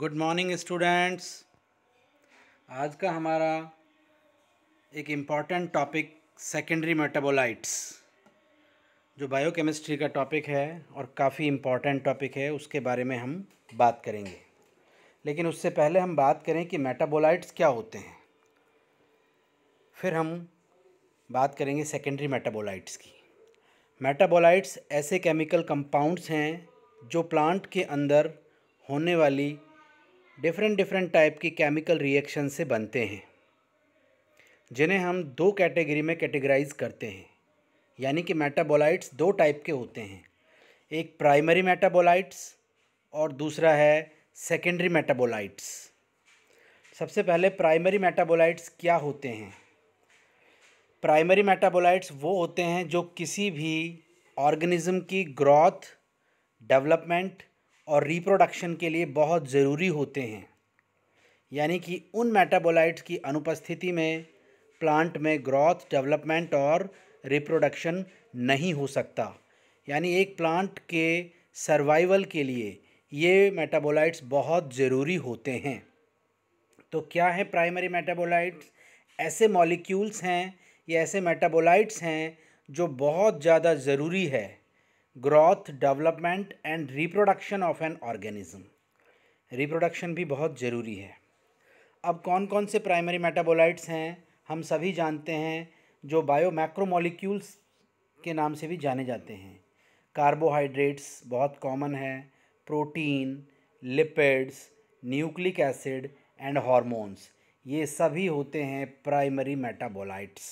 good morning students आज का हमारा एक इम्पॉर्टेंट टॉपिक सेकेंडरी मेटाबोलाइट्स जो बायोकेमिस्ट्री का टॉपिक है और काफ़ी इम्पॉर्टेंट टॉपिक है उसके बारे में हम बात करेंगे लेकिन उससे पहले हम बात करें कि मेटाबोलाइट्स क्या होते हैं फिर हम बात करेंगे सेकेंडरी मेटाबोलाइट्स की मेटाबोलाइट्स ऐसे केमिकल कंपाउंड्स हैं जो प्लांट के अंदर होने वाली डिफरेंट डिफरेंट टाइप की केमिकल रिएक्शन से बनते हैं जिन्हें हम दो कैटेगरी में कैटेगराइज करते हैं यानी कि मेटाबोलाइट्स दो टाइप के होते हैं एक प्राइमरी मेटाबोलाइट्स और दूसरा है सेकेंडरी मेटाबोलाइट्स सबसे पहले प्राइमरी मेटाबोलाइट्स क्या होते हैं प्राइमरी मेटाबोलाइट्स वो होते हैं जो किसी भी ऑर्गेनिज्म की ग्रोथ डेवलपमेंट और रिप्रोडक्शन के लिए बहुत ज़रूरी होते हैं यानी कि उन मेटाबोलाइट्स की अनुपस्थिति में प्लांट में ग्रोथ डेवलपमेंट और रिप्रोडक्शन नहीं हो सकता यानी एक प्लांट के सर्वाइवल के लिए ये मेटाबोलाइट्स बहुत ज़रूरी होते हैं तो क्या है प्राइमरी मेटाबोलाइट्स ऐसे मॉलिक्यूल्स हैं या ऐसे मेटाबोलाइट्स हैं जो बहुत ज़्यादा ज़रूरी है growth development and reproduction of an organism reproduction भी बहुत ज़रूरी है अब कौन कौन से प्राइमरी मेटाबोलाइट्स हैं हम सभी जानते हैं जो बायो मैक्रोमोलिक्यूल्स के नाम से भी जाने जाते हैं कार्बोहाइड्रेट्स बहुत कॉमन है protein lipids nucleic acid and hormones ये सभी होते हैं प्राइमरी मेटाबोलाइट्स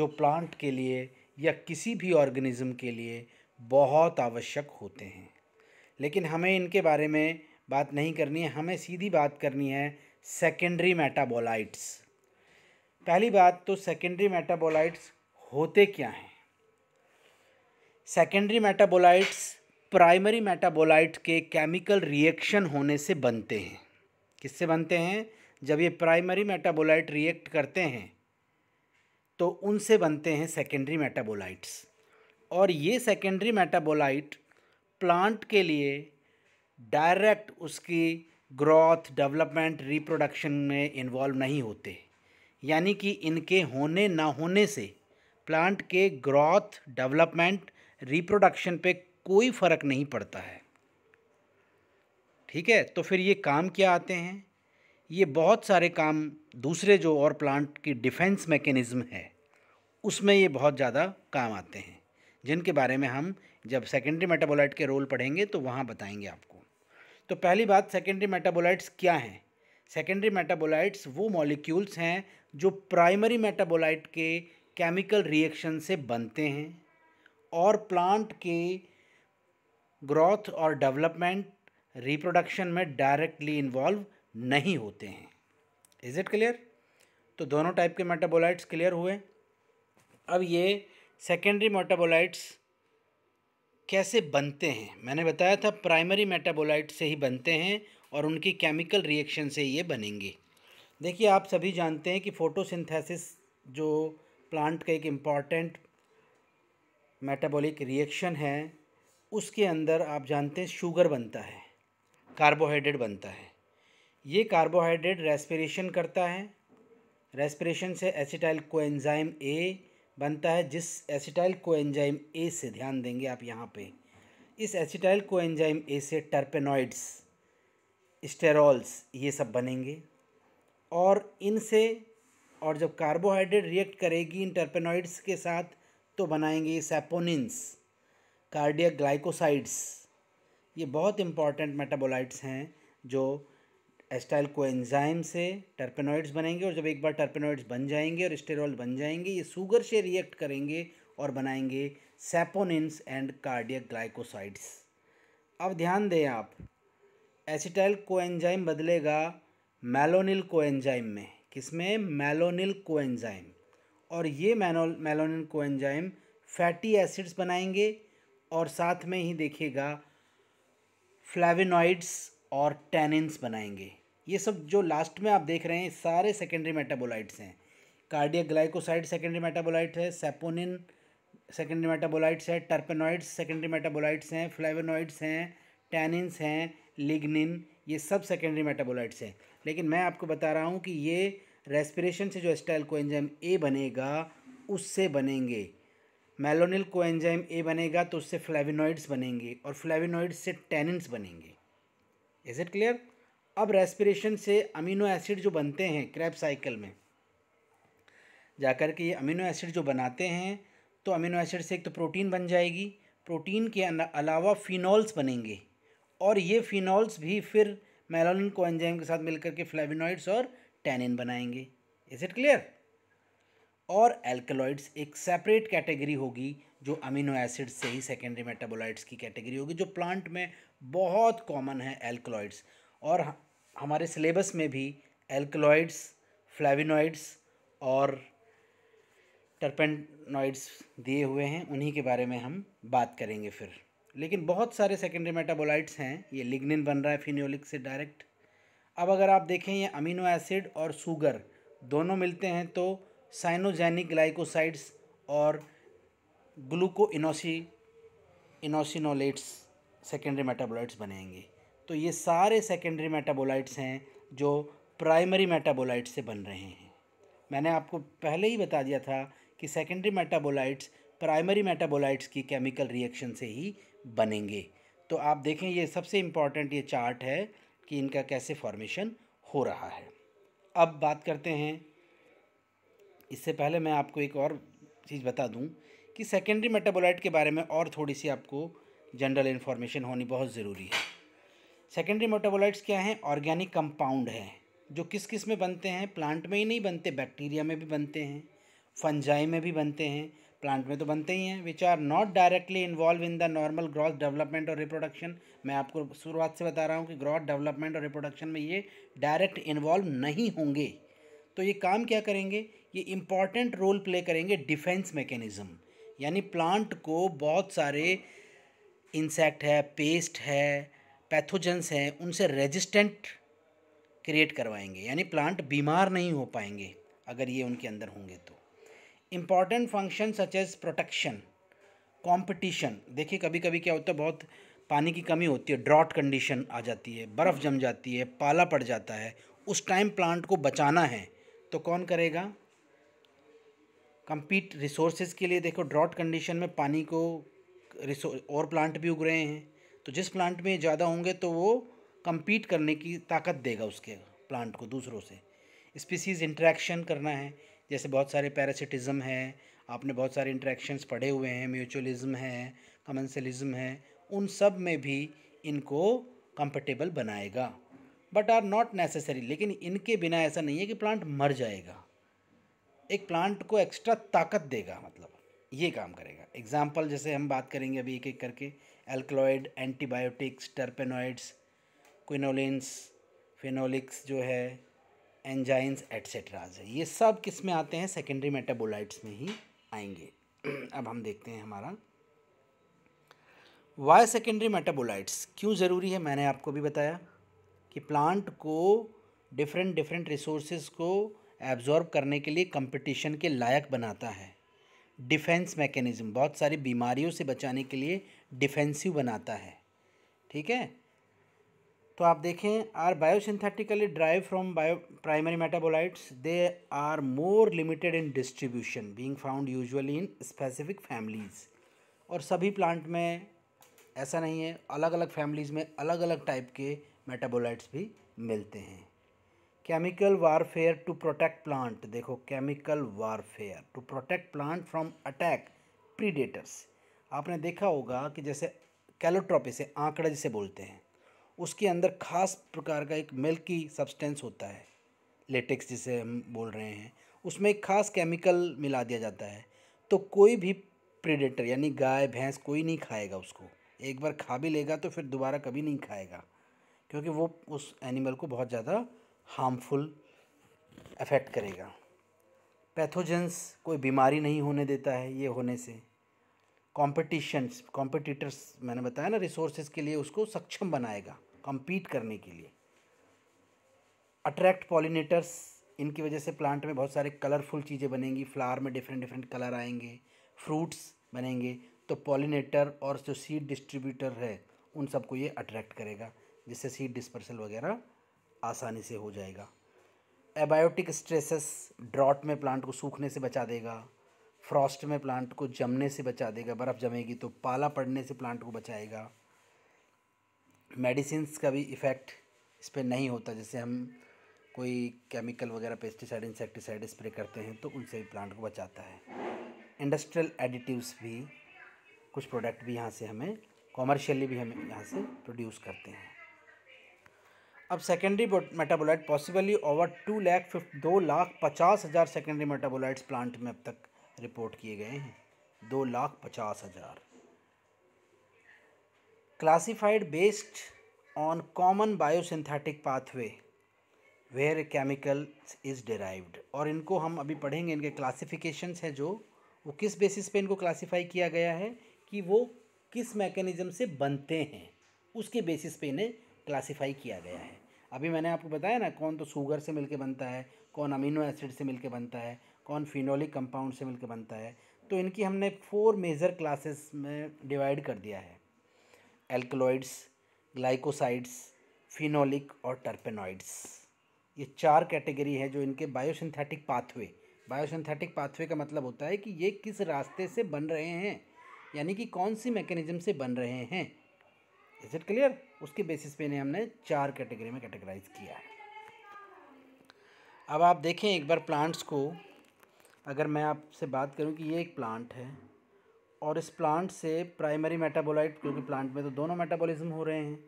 जो प्लांट के लिए या किसी भी ऑर्गेनिज्म के लिए बहुत आवश्यक होते हैं लेकिन हमें इनके बारे में बात नहीं करनी है हमें सीधी बात करनी है सेकेंडरी मेटाबोलाइट्स पहली बात तो सेकेंडरी मेटाबोलाइट्स होते क्या हैं सेकेंडरी मेटाबोलाइट्स प्राइमरी मेटाबोलाइट के केमिकल रिएक्शन होने से बनते हैं किससे बनते हैं जब ये प्राइमरी मेटाबोलाइट रिएक्ट करते हैं तो उनसे बनते हैं सेकेंडरी मेटाबोलाइट्स और ये सेकेंडरी मेटाबोलाइट प्लांट के लिए डायरेक्ट उसकी ग्रोथ डेवलपमेंट रिप्रोडक्शन में इन्वॉल्व नहीं होते यानी कि इनके होने ना होने से प्लांट के ग्रोथ डेवलपमेंट रिप्रोडक्शन पे कोई फ़र्क नहीं पड़ता है ठीक है तो फिर ये काम क्या आते हैं ये बहुत सारे काम दूसरे जो और प्लांट की डिफेंस मैकेनिज़्म है उसमें ये बहुत ज़्यादा काम आते हैं जिनके बारे में हम जब सेकेंडरी मेटाबोलाइट के रोल पढ़ेंगे तो वहाँ बताएंगे आपको तो पहली बात सेकेंडरी मेटाबोलाइट्स क्या हैं सेकेंडरी मेटाबोलाइट्स वो मॉलिक्यूल्स हैं जो प्राइमरी मेटाबोलाइट के केमिकल रिएक्शन से बनते हैं और प्लांट के ग्रोथ और डेवलपमेंट रिप्रोडक्शन में डायरेक्टली इन्वॉल्व नहीं होते हैं इज़ इट क्लियर तो दोनों टाइप के मेटाबोलाइट्स क्लियर हुए अब ये सेकेंडरी मेटाबोलाइट्स कैसे बनते हैं मैंने बताया था प्राइमरी मेटाबोलाइट से ही बनते हैं और उनकी केमिकल रिएक्शन से ये बनेंगे देखिए आप सभी जानते हैं कि फोटोसिंथेसिस जो प्लांट का एक इम्पॉर्टेंट मेटाबॉलिक रिएक्शन है उसके अंदर आप जानते हैं शुगर बनता है कार्बोहाइड्रेट बनता है ये कार्बोहाइड्रेट रेस्पिरेशन करता है रेस्पिरेशन से एसिटाइल कोएंजाइम ए बनता है जिस एसिटाइल कोएंजाइम ए से ध्यान देंगे आप यहाँ पे इस एसिटाइल कोएंजाइम ए से टर्पेनॉइड्स स्टेरॉल्स ये सब बनेंगे और इनसे और जब कार्बोहाइड्रेट रिएक्ट करेगी इन टर्पेनॉइड्स के साथ तो बनाएंगे ये सेपोनिन्स कार्डियक ग्लाइकोसाइड्स ये बहुत इंपॉर्टेंट मेटाबोलाइट्स हैं जो एस्टाइल को एंजाइम से टर्पेनॉइड्स बनेंगे और जब एक बार टर्पेनॉइड्स बन जाएंगे और स्टेरॉल बन जाएंगे ये सुगर से रिएक्ट करेंगे और बनाएंगे सेपोनिन्स एंड कार्डियक ग्लाइकोसाइड्स अब ध्यान दें आप एसिटाइल एंजाइम बदलेगा मेलोनिल एंजाइम में किसमें मेलोनिल एंजाइम और ये मैनोल मेलोनिल एंजाइम फैटी एसिड्स बनाएंगे और साथ में ही देखिएगा फ्लेविनॉइड्स और टेनिन्स बनाएंगे ये सब जो लास्ट में आप देख रहे हैं सारे सेकेंडरी मेटाबोलाइट्स हैं कार्डियक ग्लाइकोसाइड सेकेंडरी मेटाबोलाइट है सेपोनिन सेकेंडरी मेटाबोलाइट्स है टर्पेनॉइड्स सेकेंडरी मेटाबोलाइट्स हैं फ्लाइवेनॉइड्स हैं टैनिन्स हैं लिग्निन ये सब सेकेंडरी मेटाबोलाइट्स हैं लेकिन मैं आपको बता रहा हूँ कि ये रेस्पिरेशन से जो स्टाइल कोएंजाइम ए बनेगा उससे बनेंगे मेलोनिल कोएंजाइम ए बनेगा तो उससे फ्लेविनॉइड्स बनेंगे और फ्लेविनॉइड्स से टैनिन्स बनेंगे इज़ इट क्लियर अब रेस्पिरेशन से अमीनो एसिड जो बनते हैं क्रैप साइकिल में जाकर के ये अमीनो एसिड जो बनाते हैं तो अमीनो एसिड से एक तो प्रोटीन बन जाएगी प्रोटीन के अलावा फिनॉल्स बनेंगे और ये फिनॉल्स भी फिर मेलानिन एंजाइम के साथ मिलकर के फ्लेविनॉइड्स और टैनिन बनाएंगे इज़ इट क्लियर और एल्कलॉइड्स एक सेपरेट कैटेगरी होगी जो अमीनो एसिड से ही सेकेंडरी मेटाबोलाइट्स की कैटेगरी होगी जो प्लांट में बहुत कॉमन है एल्कलॉइड्स और हमारे सिलेबस में भी एल्कलॉइड्स फ्लाविनॉइड्स और टर्पेनॉइड्स दिए हुए हैं उन्हीं के बारे में हम बात करेंगे फिर लेकिन बहुत सारे सेकेंडरी मेटाबोलाइट्स हैं ये लिग्निन बन रहा है फिनोलिक से डायरेक्ट अब अगर आप देखें ये अमीनो एसिड और सुगर दोनों मिलते हैं तो साइनोजेनिक ग्लाइकोसाइड्स और ग्लूको इनोसी इनोसिनोलेट्स सेकेंडरी मेटाबोलाइट्स बनेंगे तो ये सारे सेकेंडरी मेटाबोलाइट्स हैं जो प्राइमरी मेटाबोलाइट से बन रहे हैं मैंने आपको पहले ही बता दिया था कि सेकेंडरी मेटाबोलाइट्स प्राइमरी मेटाबोलाइट्स की केमिकल रिएक्शन से ही बनेंगे तो आप देखें ये सबसे इम्पॉर्टेंट ये चार्ट है कि इनका कैसे फॉर्मेशन हो रहा है अब बात करते हैं इससे पहले मैं आपको एक और चीज़ बता दूं कि सेकेंडरी मेटाबोलाइट के बारे में और थोड़ी सी आपको जनरल इन्फॉर्मेशन होनी बहुत ज़रूरी है सेकेंडरी मेटाबोलाइट्स क्या हैं ऑर्गेनिक कंपाउंड हैं जो किस किस में बनते हैं प्लांट में ही नहीं बनते बैक्टीरिया में भी बनते हैं फंजाई में भी बनते हैं प्लांट में तो बनते ही हैं which are not directly involve in the normal growth development और रिप्रोडक्शन मैं आपको शुरुआत से बता रहा हूँ कि ग्रॉथ डेवलपमेंट और रिप्रोडक्शन में ये डायरेक्ट इन्वॉल्व नहीं होंगे तो ये काम क्या करेंगे ये इम्पॉर्टेंट रोल प्ले करेंगे डिफेंस मेकेनिज़्म यानी प्लांट को बहुत सारे इंसेक्ट है पेस्ट है पैथोजेंस हैं उनसे रेजिस्टेंट क्रिएट करवाएंगे यानी प्लांट बीमार नहीं हो पाएंगे अगर ये उनके अंदर होंगे तो important function such as protection competition देखिए कभी कभी क्या होता है बहुत पानी की कमी होती है ड्रॉट कंडीशन आ जाती है बर्फ़ जम जाती है पाला पड़ जाता है उस टाइम प्लांट को बचाना है तो कौन करेगा कंपीट रिसोर्सेज के लिए देखो ड्रॉट कंडीशन में पानी को रिसो और प्लांट भी उग रहे हैं तो जिस प्लांट में ज़्यादा होंगे तो वो कम्पीट करने की ताकत देगा उसके प्लांट को दूसरों से स्पीसीज इंट्रैक्शन करना है जैसे बहुत सारे पैरासिटिज़म है आपने बहुत सारे इंट्रैक्शंस पढ़े हुए हैं म्यूचुअलिज्म है कमेंसलिज्म है उन सब में भी इनको कंफर्टेबल बनाएगा बट आर नॉट नेसेसरी लेकिन इनके बिना ऐसा नहीं है कि प्लांट मर जाएगा एक प्लांट को एक्स्ट्रा ताकत देगा मतलब ये काम करेगा एग्ज़ाम्पल जैसे हम बात करेंगे अभी एक एक करके एल्कलॉयड एंटीबायोटिक्स टर्पेनॉइड्स क्विनोलिनस फिनोलिक्स जो है एंजाइम्स एट्सेट्राज है ये सब किस में आते हैं सेकेंडरी मेटाबोलाइट्स में ही आएंगे अब हम देखते हैं हमारा वाई सेकेंडरी मेटाबोलाइट्स क्यों ज़रूरी है मैंने आपको भी बताया कि प्लांट को डिफरेंट डिफरेंट रिसोर्सेज को एब्जॉर्ब करने के लिए कंपटीशन के लायक बनाता है डिफेंस मैकेनिज़्म बहुत सारी बीमारियों से बचाने के लिए डिफेंसिव बनाता है ठीक है तो आप देखें are biosynthetically drive from bio primary metabolites they are more limited in distribution being found usually in specific families और सभी प्लांट में ऐसा नहीं है अलग अलग फैमिलीज़ में अलग अलग टाइप के मेटाबोलाइट्स भी मिलते हैं chemical warfare to protect plant देखो chemical warfare to protect plant from attack predators आपने देखा होगा कि जैसे कैलोट्रॉपी से आंकड़ा जिसे बोलते हैं उसके अंदर खास प्रकार का एक मिल्की सब्सटेंस होता है लेटेक्स जिसे हम बोल रहे हैं उसमें एक खास केमिकल मिला दिया जाता है तो कोई भी प्रीडेटर यानी गाय भैंस कोई नहीं खाएगा उसको एक बार खा भी लेगा तो फिर दोबारा कभी नहीं खाएगा क्योंकि वो उस एनिमल को बहुत ज़्यादा हार्मफुल अफेक्ट करेगा पैथोजेंस कोई बीमारी नहीं होने देता है ये होने से कॉम्पिटिशन्स कॉम्पिटिटर्स मैंने बताया ना रिसोर्सेज के लिए उसको सक्षम बनाएगा कम्पीट करने के लिए अट्रैक्ट पॉलिनेटर्स इनकी वजह से प्लांट में बहुत सारे कलरफुल चीज़ें बनेंगी फ्लावर में डिफरेंट डिफरेंट कलर आएंगे फ्रूट्स बनेंगे तो पॉलिनेटर और जो सीड डिस्ट्रीब्यूटर है उन सबको ये अट्रैक्ट करेगा जिससे सीड डिस्पर्सल वगैरह आसानी से हो जाएगा एबायोटिक स्ट्रेसेस ड्रॉट में प्लांट को सूखने से बचा देगा फ्रॉस्ट में प्लांट को जमने से बचा देगा बर्फ़ जमेगी तो पाला पड़ने से प्लांट को बचाएगा मेडिसिन का भी इफ़ेक्ट इस पर नहीं होता जैसे हम कोई केमिकल वगैरह पेस्टिसाइड इंसेक्टिसाइड स्प्रे करते हैं तो उनसे भी प्लांट को बचाता है इंडस्ट्रियल एडिटिव्स भी कुछ प्रोडक्ट भी यहाँ से हमें कॉमर्शियली भी हम यहाँ से प्रोड्यूस करते हैं अब secondary metabolite possibly over two lakh fifty दो लाख पचास हज़ार सेकेंडरी मेटाबोलाइट्स प्लांट में अब तक रिपोर्ट किए गए हैं दो लाख पचास हज़ार classified based on common biosynthetic pathway where chemical is derived और इनको हम अभी पढ़ेंगे इनके क्लासीफिकेशन है जो वो किस बेसिस पे इनको क्लासीफाई किया गया है कि वो किस मैकेनिज़्म से बनते हैं उसके बेसिस पे इन्हें क्लासिफाई किया गया है अभी मैंने आपको बताया ना कौन तो शुगर से मिलके बनता है कौन अमीनो एसिड से मिलके बनता है कौन फिनोलिक कंपाउंड से मिलके बनता है तो इनकी हमने फोर मेजर क्लासेस में डिवाइड कर दिया है एल्कलॉइड्स ग्लाइकोसाइड्स फिनोलिक और टर्पेनॉइड्स ये चार कैटेगरी है जो इनके बायोसिंथेटिक पाथवे बायोसिंथेटिक पाथवे का मतलब होता है कि ये किस रास्ते से बन रहे हैं यानी कि कौन सी मैकेनिज्म से बन रहे हैं इज इट क्लियर उसके बेसिस पे इन्हें हमने चार कैटेगरी में कैटेगराइज किया है अब आप देखें एक बार प्लांट्स को अगर मैं आपसे बात करूं कि ये एक प्लांट है और इस प्लांट से प्राइमरी मेटाबोलाइट क्योंकि प्लांट में तो दोनों मेटाबॉलिज्म हो रहे हैं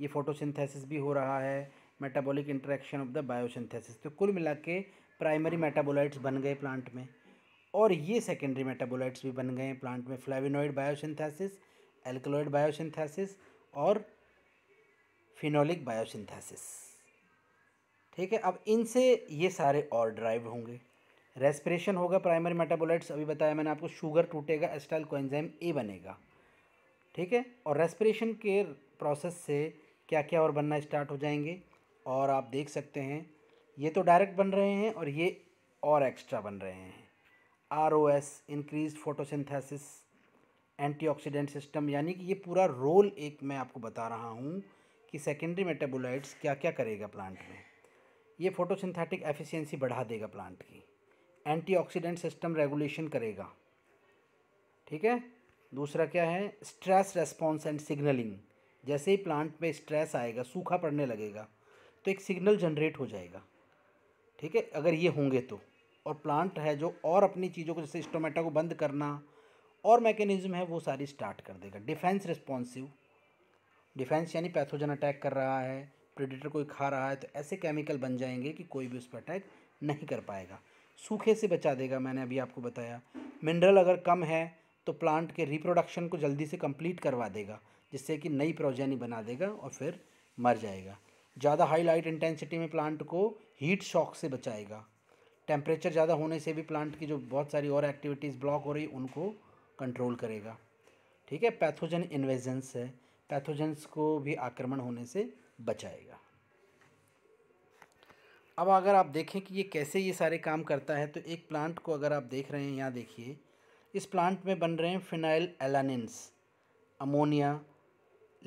ये फोटोसिंथेसिस भी हो रहा है metabolic interaction of the biosynthesis तो कुल मिला के प्राइमरी मेटाबोलाइट्स बन गए प्लांट में और ये सेकेंडरी मेटाबोलाइट्स भी बन गए प्लांट में फ्लेविनॉइड बायोसिंथेसिस एल्कोलोइड बायोसिंथेसिस और फिनोलिक बायोसिंथेसिस ठीक है अब इनसे ये सारे और ड्राइव होंगे रेस्पिरेशन होगा प्राइमरी मेटाबोलाइट्स अभी बताया मैंने आपको शुगर टूटेगा एस्टाइल कोएंजाइम ए बनेगा ठीक है और रेस्पिरेशन के प्रोसेस से क्या क्या और बनना स्टार्ट हो जाएंगे और आप देख सकते हैं ये तो डायरेक्ट बन रहे हैं और ये और एक्स्ट्रा बन रहे हैं R O S increase photosynthesis antioxidant system यानी कि ये पूरा रोल एक मैं आपको बता रहा हूँ कि सेकेंडरी मेटाबोलाइट्स क्या क्या करेगा प्लांट में ये फोटोसिंथेटिक एफिशिएंसी बढ़ा देगा प्लांट की एंटीऑक्सीडेंट सिस्टम रेगुलेशन करेगा ठीक है दूसरा क्या है स्ट्रेस रेस्पॉन्स एंड सिग्नलिंग जैसे ही प्लांट में स्ट्रेस आएगा सूखा पड़ने लगेगा तो एक सिग्नल जनरेट हो जाएगा ठीक है अगर ये होंगे तो और प्लांट है जो और अपनी चीज़ों को जैसे स्टोमेटा को बंद करना और मैकेनिज्म है वो सारी स्टार्ट कर देगा डिफेंस रिस्पॉन्सिव डिफेंस यानी पैथोजन अटैक कर रहा है प्रेडेटर कोई खा रहा है तो ऐसे केमिकल बन जाएंगे कि कोई भी उस पर अटैक नहीं कर पाएगा सूखे से बचा देगा मैंने अभी आपको बताया मिनरल अगर कम है तो प्लांट के रिप्रोडक्शन को जल्दी से कंप्लीट करवा देगा जिससे कि नई प्रोजेनी बना देगा और फिर मर जाएगा ज़्यादा हाई लाइट इंटेंसिटी में प्लांट को हीट शॉक से बचाएगा टेम्परेचर ज़्यादा होने से भी प्लांट की जो बहुत सारी और एक्टिविटीज़ ब्लॉक हो रही उनको कंट्रोल करेगा ठीक है पैथोजन इन्वेजेंस है पैथोजेंस को भी आक्रमण होने से बचाएगा अब अगर आप देखें कि ये कैसे ये सारे काम करता है तो एक प्लांट को अगर आप देख रहे हैं यहाँ देखिए इस प्लांट में बन रहे हैं फिनाइल एलानस अमोनिया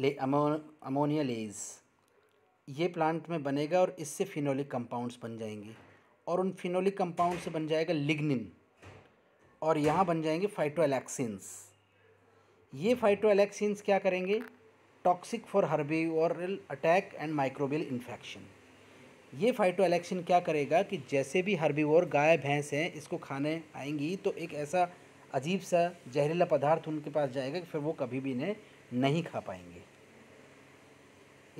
ले अमो अमोनिया लेज ये प्लांट में बनेगा और इससे फिनोलिक कंपाउंड्स बन जाएंगे और उन फिनोलिक कंपाउंड से बन जाएगा लिग्निन और यहाँ बन जाएंगे फाइटोएलैक्सिन्स ये फाइटोएलैक्सिन्स क्या करेंगे toxic for herbivoral attack and microbial infection ये फाइटोएलेक्सिन क्या करेगा कि जैसे भी हर्बीवोर गाय भैंस हैं इसको खाने आएंगी तो एक ऐसा अजीब सा जहरीला पदार्थ उनके पास जाएगा कि फिर वो कभी भी इन्हें नहीं खा पाएंगे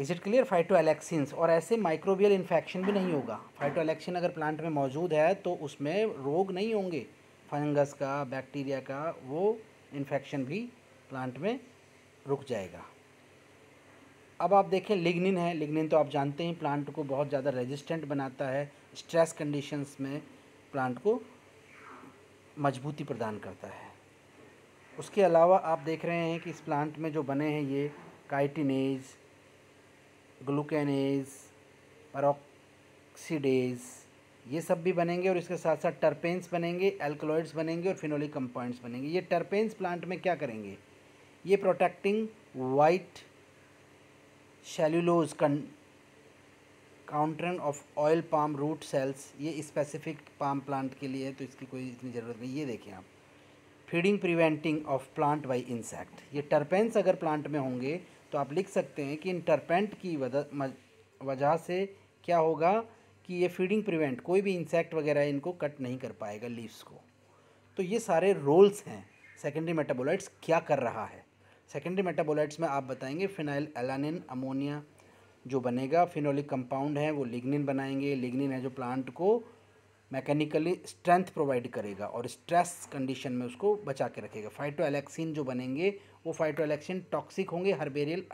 इज इट क्लियर फाइटोएलेक्सिन्स और ऐसे माइक्रोबियल इन्फेक्शन भी नहीं होगा फाइटोएलेक्सिन अगर प्लांट में मौजूद है तो उसमें रोग नहीं होंगे फंगस का बैक्टीरिया का वो इन्फेक्शन भी प्लांट में रुक जाएगा अब आप देखें लिग्निन है लिग्निन तो आप जानते हैं प्लांट को बहुत ज़्यादा रेजिस्टेंट बनाता है स्ट्रेस कंडीशंस में प्लांट को मजबूती प्रदान करता है उसके अलावा आप देख रहे हैं कि इस प्लांट में जो बने हैं ये काइटिनेज ग्लूकेनेज परोक्सीडेज़ ये सब भी बनेंगे और इसके साथ साथ टर्पेन्स बनेंगे एल्कोलॉइड्स बनेंगे और फिनोलिक कंपाउंड्स बनेंगे ये टर्पेन्स प्लांट में क्या करेंगे ये protecting white cellulose counter of oil palm root cells ये स्पेसिफिक पाम प्लांट के लिए है तो इसकी कोई इतनी ज़रूरत नहीं ये देखें आप feeding preventing of plant by insect ये टर्पेंस अगर प्लांट में होंगे तो आप लिख सकते हैं कि इन टर्पेंट की वजह से क्या होगा कि ये फीडिंग प्रिवेंट कोई भी इंसेक्ट वगैरह इनको कट नहीं कर पाएगा लीव्स को तो ये सारे रोल्स हैं सेकेंडरी मेटाबोलाइट्स क्या कर रहा है सेकेंडरी मेटाबोलाइट्स में आप बताएंगे फिनाइल एलानिन अमोनिया जो बनेगा फिनोलिक कंपाउंड है वो लिग्निन बनाएंगे लिग्निन है जो प्लांट को मैकेनिकली स्ट्रेंथ प्रोवाइड करेगा और स्ट्रेस कंडीशन में उसको बचा के रखेगा फाइटोएलेक्सिन जो बनेंगे वो फाइटोएलेक्सिन टॉक्सिक होंगे हर्बेरियल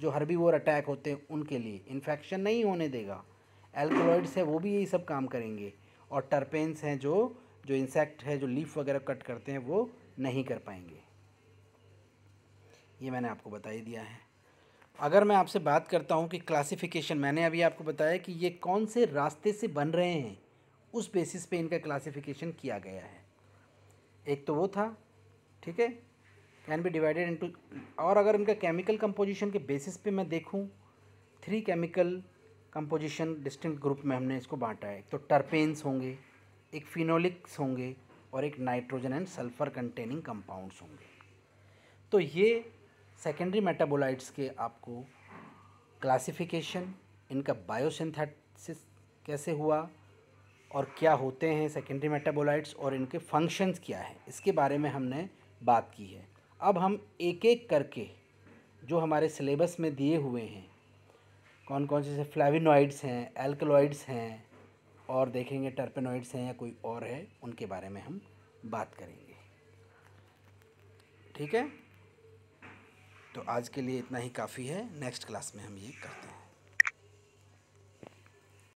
जो हर्बीवोर अटैक होते हैं उनके लिए इन्फेक्शन नहीं होने देगा एल्कोलॉइड्स हैं वो भी यही सब काम करेंगे और टर्पेंस हैं जो जो इंसेक्ट है जो लीफ वगैरह कट करते हैं वो नहीं कर पाएंगे ये मैंने आपको बता ही दिया है अगर मैं आपसे बात करता हूँ कि क्लासिफिकेशन मैंने अभी आपको बताया कि ये कौन से रास्ते से बन रहे हैं उस बेसिस पे इनका क्लासिफिकेशन किया गया है एक तो वो था ठीक है कैन बी डिवाइडेड इनटू और अगर इनका केमिकल कंपोजिशन के बेसिस पे मैं देखूँ three chemical composition distinct group में हमने इसको बांटा है तो टर्पेन्स होंगे एक फिनोलिक्स होंगे और एक nitrogen and sulphur containing compounds होंगे तो ये सेकेंडरी मेटाबोलाइट्स के आपको क्लासिफिकेशन इनका बायोसिंथेसिस कैसे हुआ और क्या होते हैं सेकेंडरी मेटाबोलाइट्स और इनके फंक्शंस क्या हैं इसके बारे में हमने बात की है अब हम एक एक करके जो हमारे सिलेबस में दिए हुए हैं कौन कौन से फ्लैविनोइड्स हैं एल्कलॉइड्स हैं और देखेंगे टर्पेनॉइड्स हैं या कोई और है उनके बारे में हम बात करेंगे ठीक है तो आज के लिए इतना ही काफ़ी है नेक्स्ट क्लास में हम ये करते हैं